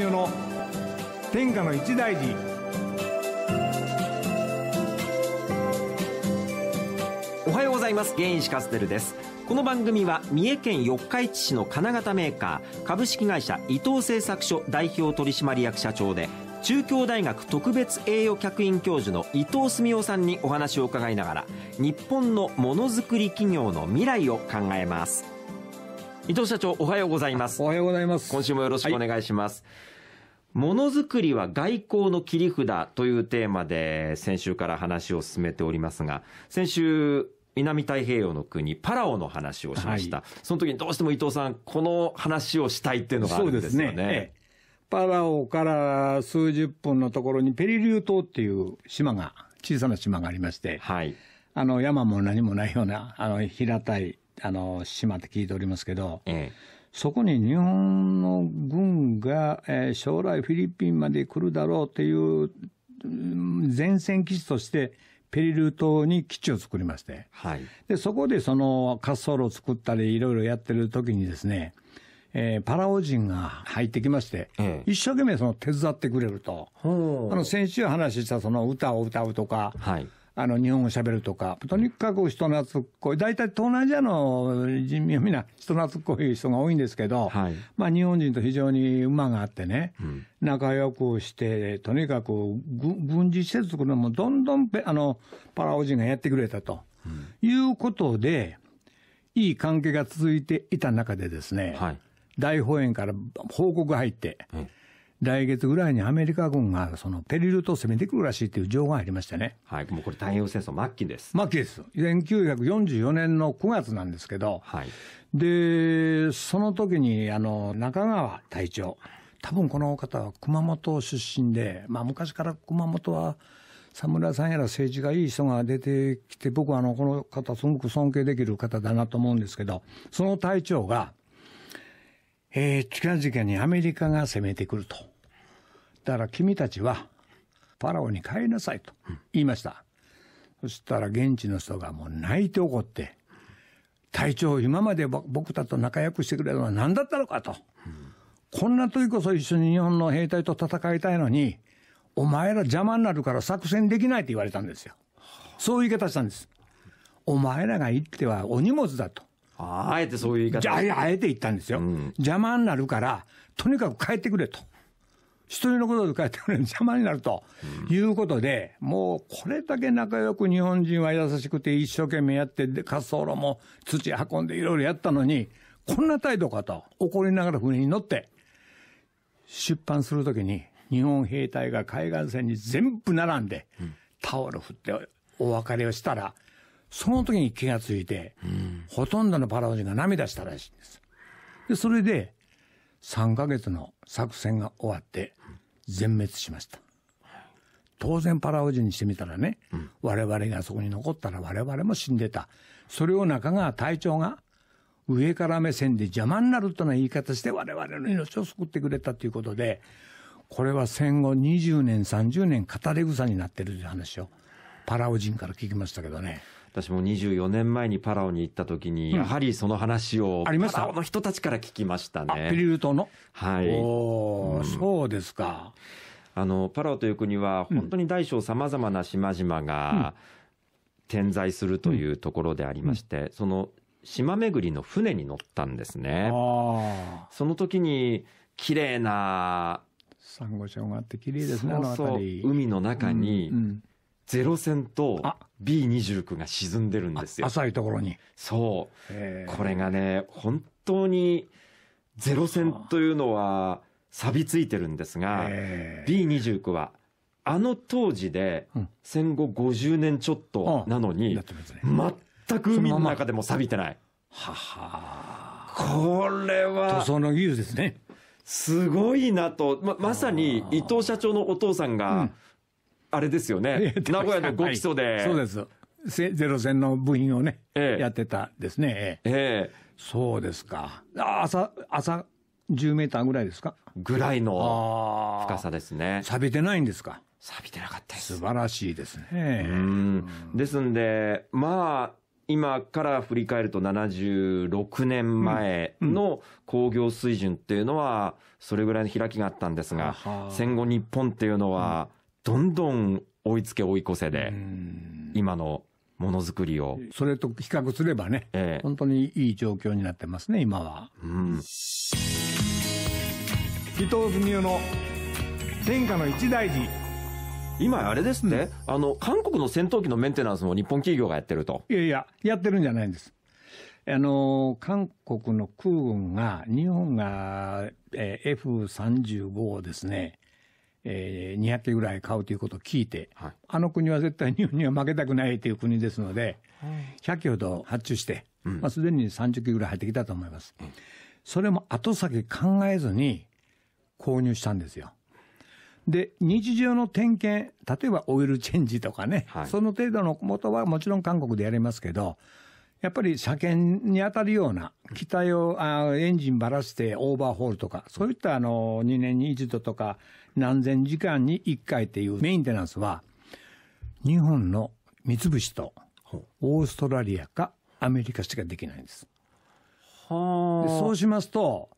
文代の天下の一大事おはようございます現石カステルですこの番組は三重県四日市市の金型メーカー株式会社伊藤製作所代表取締役社長で中京大学特別栄誉客員教授の伊藤澄夫さんにお話を伺いながら日本のものづくり企業の未来を考えます伊藤社長おはようございますおはようございます今週もよろしくお願いします、はいものづくりは外交の切り札というテーマで先週から話を進めておりますが、先週、南太平洋の国パラオの話をしました、はい、その時にどうしても伊藤さんこの話をしたいっていうのがあるんですよね、ね、パラオから数十分のところにペリリュー島っていう島が小さな島がありまして、はい、あの山も何もないようなあの平たいあの島って聞いておりますけど、ええそこに日本の軍が、えー、将来フィリピンまで来るだろうという前線基地として、ペリル島に基地を作りまして、はい、でそこでその滑走路を作ったり、いろいろやってる時にですね、えー、パラオ人が入ってきまして、うん、一生懸命その手伝ってくれると、あの先週話したその歌を歌うとか、はい、あの、日本語喋るとか、とにかく人懐っこい。大体東南アジアの人民はみんな人懐っこい人が多いんですけど、はい、まあ日本人と非常に馬があってね、うん、仲良くして、とにかく軍事施設作るのもどんどんあの、パラオ人がやってくれたと、うん、いうことで、いい関係が続いていた中でですね、はい、大本営から報告が入って、うん来月ぐらいにアメリカ軍がそのペリル島を攻めてくるらしいという情報がありましたね、はい、もうこれ、太平洋戦争末期です。末期です、1944年の9月なんですけど、はい、でその時にあの中川隊長、多分この方は熊本出身で、まあ、昔から熊本は侍さんやら政治がいい人が出てきて、僕はあのこの方、すごく尊敬できる方だなと思うんですけど、その隊長が、えー、近々にアメリカが攻めてくると。たら君たちはパラオに帰りなさいと言いました。そしたら現地の人がもう泣いて怒って、隊長、今まで僕たちと仲良くしてくれるのは何だったのかと。こんな時こそ一緒に日本の兵隊と戦いたいのに、お前ら邪魔になるから作戦できないって言われたんですよ。そういう言い方したんです。お前らが行ってはお荷物だと。あえてそういう言い方じゃあ、あえて言ったんですよ、うん、邪魔になるから、とにかく帰ってくれと。一人のことで帰ってくれる邪魔になるということで、うん、もうこれだけ仲良く日本人は優しくて一生懸命やって、滑走路も土運んでいろいろやったのに、こんな態度かと怒りながら船に乗って、出版するときに日本兵隊が海岸線に全部並んで、うん、タオル振ってお別れをしたら、その時に気がついて、うん、ほとんどのパラオ人が涙したらしいんです。で、それで、3ヶ月の作戦が終わって、全滅しました。当然パラオ人にしてみたらね、うん、我々がそこに残ったら我々も死んでた。それを中川隊長が上から目線で邪魔になるとの言い方して我々の命を救ってくれたということで、これは戦後20年、30年語り草になってるという話をパラオ人から聞きましたけどね。私も24年前にパラオに行った時に、やはりその話を、ありましたパラオの人たちから聞きましたね。ピリル島のはい。お、そうですか。あの、パラオという国は、本当に大小さまざまな島々が、点在するというところでありまして、その島巡りの船に乗ったんですね。その時に綺麗なサンゴ礁があって綺麗ですね。そうそう海の中に、うんうん、ゼロ戦と B29 が沈んでるんですよ。浅いところに。そう。これがね、本当にゼロ戦というのは錆びついてるんですが、B29 はあの当時で戦後50年ちょっとなのに、全く海の中でも錆びてない。ははこれは。塗装の技術ですね。すごいなと、ま、まさに伊藤社長のお父さんが、うん、あれですよね、名古屋のご基礎で、はい、そうですゼロ戦の部員をね、ええ、やってたですね、ええ、そうですか、朝朝10メーターぐらいですかぐらいの深さですね。錆びてないんですか錆びてなかったです素晴らしいですね。うんですんで、まあ、今から振り返ると76年前の工業水準っていうのは、それぐらいの開きがあったんですが、戦後日本っていうのは、どんどん追いつけ追い越せで、今のものづくりを。それと比較すればね、え本当にいい状況になってますね、今は。うん、伊藤文雄の天下の一大事。今あれですね、うん、あの、韓国の戦闘機のメンテナンスも日本企業がやってると。いやいや、やってるんじゃないんです。あの、韓国の空軍が、日本が、えー、F35 をですね、えー、200機ぐらい買うということを聞いて、はい、あの国は絶対日本には負けたくないという国ですので、はい、100機ほど発注して、うん、まあ、すでに30機ぐらい入ってきたと思います。うん、それも後先考えずに購入したんですよ。で、日常の点検、例えばオイルチェンジとかね、はい、その程度のもとはもちろん韓国でやりますけど、やっぱり車検に当たるような、機体をあエンジンばらしてオーバーホールとか、そういったあの2年に一度とか、何千時間に1回っていうメインテナンスは、日本の三菱とオーストラリアかアメリカしかできないんです。はあ。そうしますと、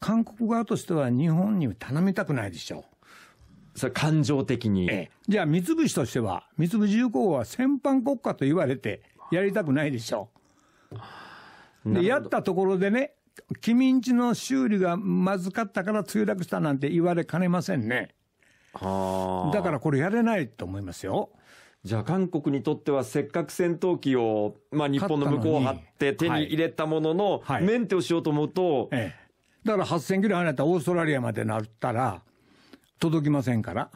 韓国側としては日本に頼みたくないでしょう。それ感情的に、ええ、じゃあ三菱としては、三菱重工は戦犯国家と言われてやりたくないでしょう。でやったところでね、君んちの修理がまずかったから墜落したなんて言われかねませんね。はだからこれやれないと思いますよ。じゃあ韓国にとってはせっかく戦闘機を、まあ、日本の向こうを張って手に入れたものの、はい、メンテをしようと思うと、ええ、だから8000キロ離れたオーストラリアまでなったら届きませんから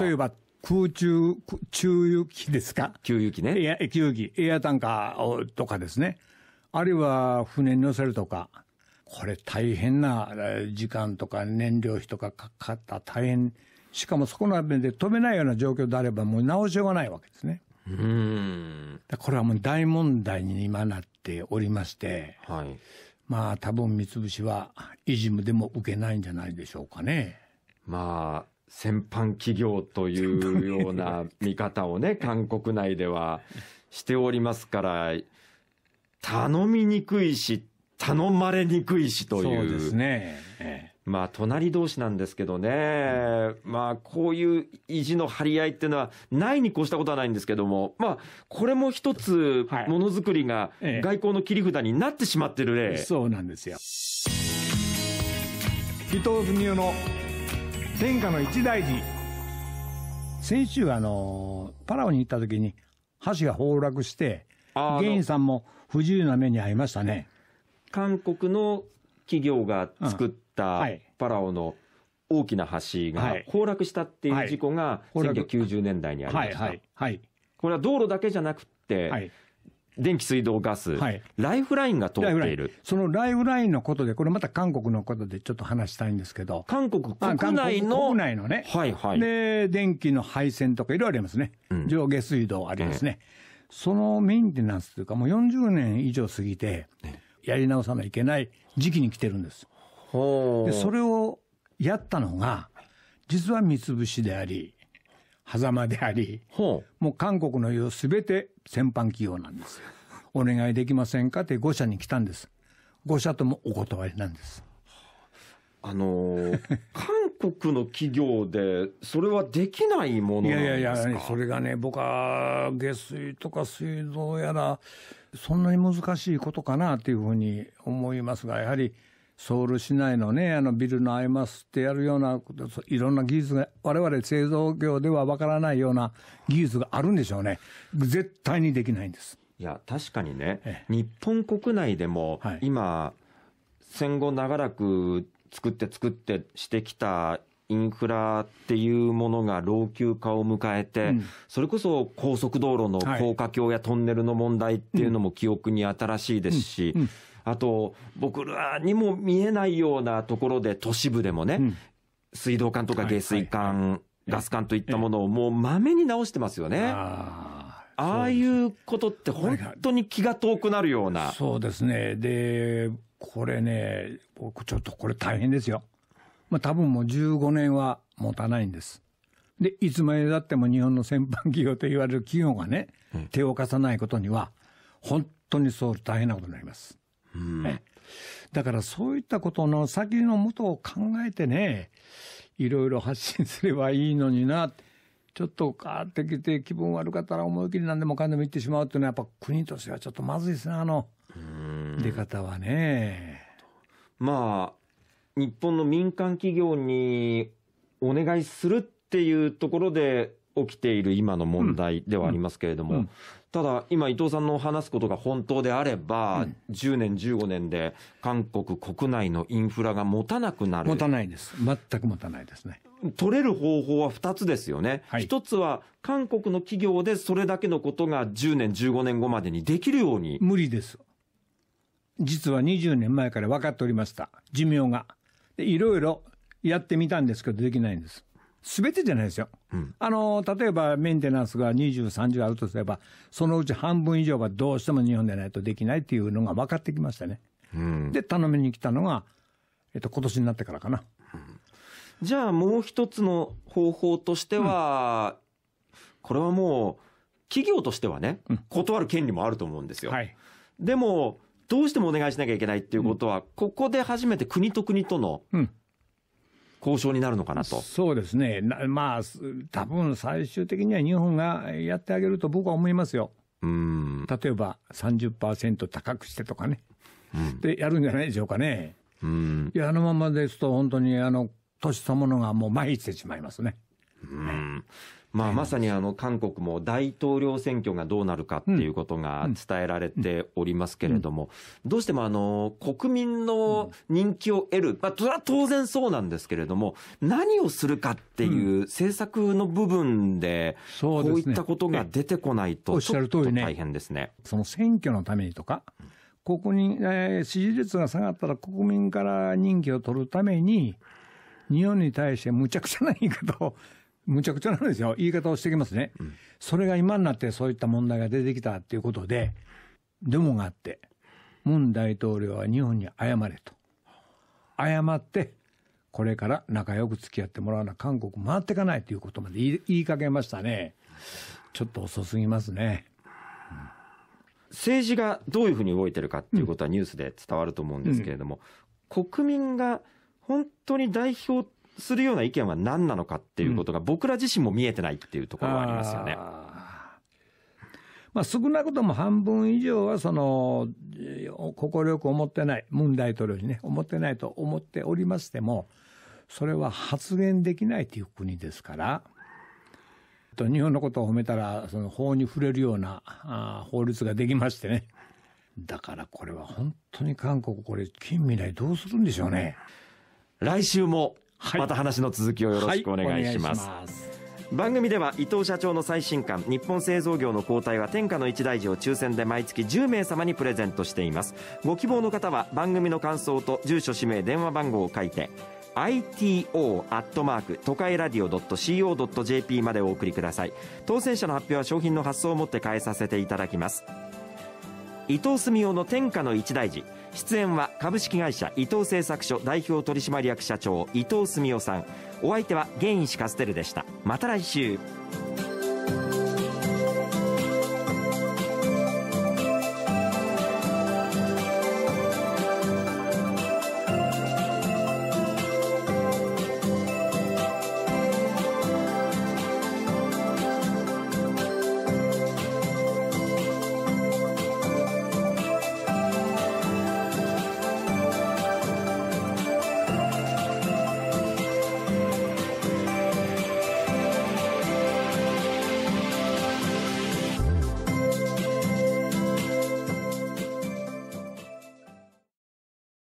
例えば空中、中油機ですか給油機ね。エア、給油機、エアタンカーとかですね。あるいは船に乗せるとか。これ大変な時間とか燃料費とかかかった大変。しかもそこの辺で止めないような状況であればもう直しようがないわけですね。うん。これはもう大問題に今なっておりまして。はい。まあ多分三菱はイジムでも受けないんじゃないでしょうかね。まあ、戦犯企業というような見方をね、韓国内ではしておりますから、頼みにくいし、頼まれにくいしという。そうですね。まあ、隣同士なんですけどね、まあ、こういう意地の張り合いっていうのは、ないに越したことはないんですけども、まあ、これも一つ、ものづくりが外交の切り札になってしまってる例、はいええ、そうなんですよ。伊藤文雄の天下の一大事先週あのパラオに行った時に橋が崩落してあゲインさんも不自由な目に遭いましたね韓国の企業が作ったパラオの大きな橋が崩落したっていう事故が1990年代にありました、はいはいはい、これは道路だけじゃなくて、はい電気、水道、ガス、はい、ライフラインが通っているそのライフラインのことで、これまた韓国のことでちょっと話したいんですけど、韓国国内の、国内のね、はいはい、で電気の配線とか、いろいろありますね、うん、上下水道ありますね、えそのメンテナンスというか、もう40年以上過ぎて、やり直さないといけない時期に来てるんです。でそれをやったのが、実は三つであり、狭間であり、もう韓国の言うすべて先般企業なんですよ。お願いできませんかって5社に来たんです。5社ともお断りなんです。あの 韓国の企業で、それはできないものいやいやいや、それがね、僕は下水とか水道やら、そんなに難しいことかなというふうに思いますが、やはりソウル市内のね、あのビルの合イマスってやるような、いろんな技術が、我々製造業ではわからないような技術があるんでしょうね。絶対にできないんです。いや、確かにね、ええ、日本国内でも今、戦後長らく作って作ってしてきたインフラっていうものが老朽化を迎えて、うん、それこそ高速道路の高架橋やトンネルの問題っていうのも記憶に新しいですし、あと、僕らにも見えないようなところで都市部でもね、水道管とか下水管、ガス管といったものをもうまめに直してますよね。ああいうことって本当に気が遠くなるような。そうですね。で、これね、僕ちょっとこれ大変ですよ。まあ多分もう15年は持たないんです。で、いつまでだっても日本の先般企業と言われる企業がね、うん、手を貸さないことには、本当にそう大変なことになります。うん、ね、だからそういったことの先のもとを考えてね、いろいろ発信すればいいのになって。ちょっと変わってきて気分悪かったら思い切り何でもかんでも言ってしまうっていうのはやっぱ国としてはちょっとまずいですねあの出方はね。まあ日本の民間企業にお願いするっていうところで起きている今の問題ではありますけれども、うんうん、ただ、今、伊藤さんの話すことが本当であれば、うん、10年、15年で韓国国内のインフラが持たなくなる持たないです、全く持たないですね。取れる方法は2つですよね、はい、1つは韓国の企業でそれだけのことが10年、15年後までにできるように無理です、実は20年前から分かっておりました、寿命が。いろいろやってみたんですけど、できないんです。すべてじゃないですよ、うん、あの例えばメンテナンスが20、30あるとすれば、そのうち半分以上はどうしても日本でないとできないっていうのが分かってきましたね。うん、で、頼みに来たのが、えっと今年になってからかな。じゃあもう一つの方法としては、うん、これはもう企業としてはね、断る権利もあると思うんですよ。はい、でもどうしてもお願いしなきゃいけないっていうことは、ここで初めて国と国との交渉になるのかなと、うん、そうですね、まあ、多分最終的には日本がやってあげると僕は思いますよ。うん例えば30%高くしてとかね、うん、でやるんじゃないでしょうかね。うん、いやあのままですと、本当にあの年そのものがもう参してしまいますね。うんまあ、まさにあの韓国も大統領選挙がどうなるかっていうことが伝えられておりますけれども、どうしてもあの国民の人気を得る、まあ、それは当然そうなんですけれども、何をするかっていう政策の部分で、こういったことが出てこないと、ちょっと大変ですね。その選挙のためにとか国民、えー、支持率が下がったら国民から人気を取るために、日本に対してむちゃくちゃな言い方を、むちゃくちゃなんですよ、言い方をしてきますね、うん、それが今になってそういった問題が出てきたということで、デモがあって、ムン大統領は日本に謝れと、謝って、これから仲良く付き合ってもらわな、韓国回っていかないということまで言い言いかけましたね、ちょっと遅すぎますね。政治がどういうふうに動いてるかっていうことはニュースで伝わると思うんですけれども、うん、国民が本当に代表するような意見は何なのかっていうことが、僕ら自身も見えてないっていうところはありますよね。うん、まあ、少なくとも半分以上は、その、心よく思ってない、ムン大統領にね、思ってないと思っておりましても、それは発言できないという国ですから、と日本のことを褒めたら、その法に触れるようなあ法律ができましてね。だからこれは本当に韓国、これ、近未来どうするんでしょうね。うん来週もまた話の続きをよろしくお願いします番組では伊藤社長の最新刊日本製造業の交代は天下の一大事を抽選で毎月10名様にプレゼントしていますご希望の方は番組の感想と住所氏名電話番号を書いて ito アットマーク都会ラディオ .co.jp までお送りください当選者の発表は商品の発送をもって変えさせていただきます伊藤澄夫の天下の一大事出演は株式会社伊藤製作所代表取締役社長伊藤澄夫さんお相手は現石カステルでしたまた来週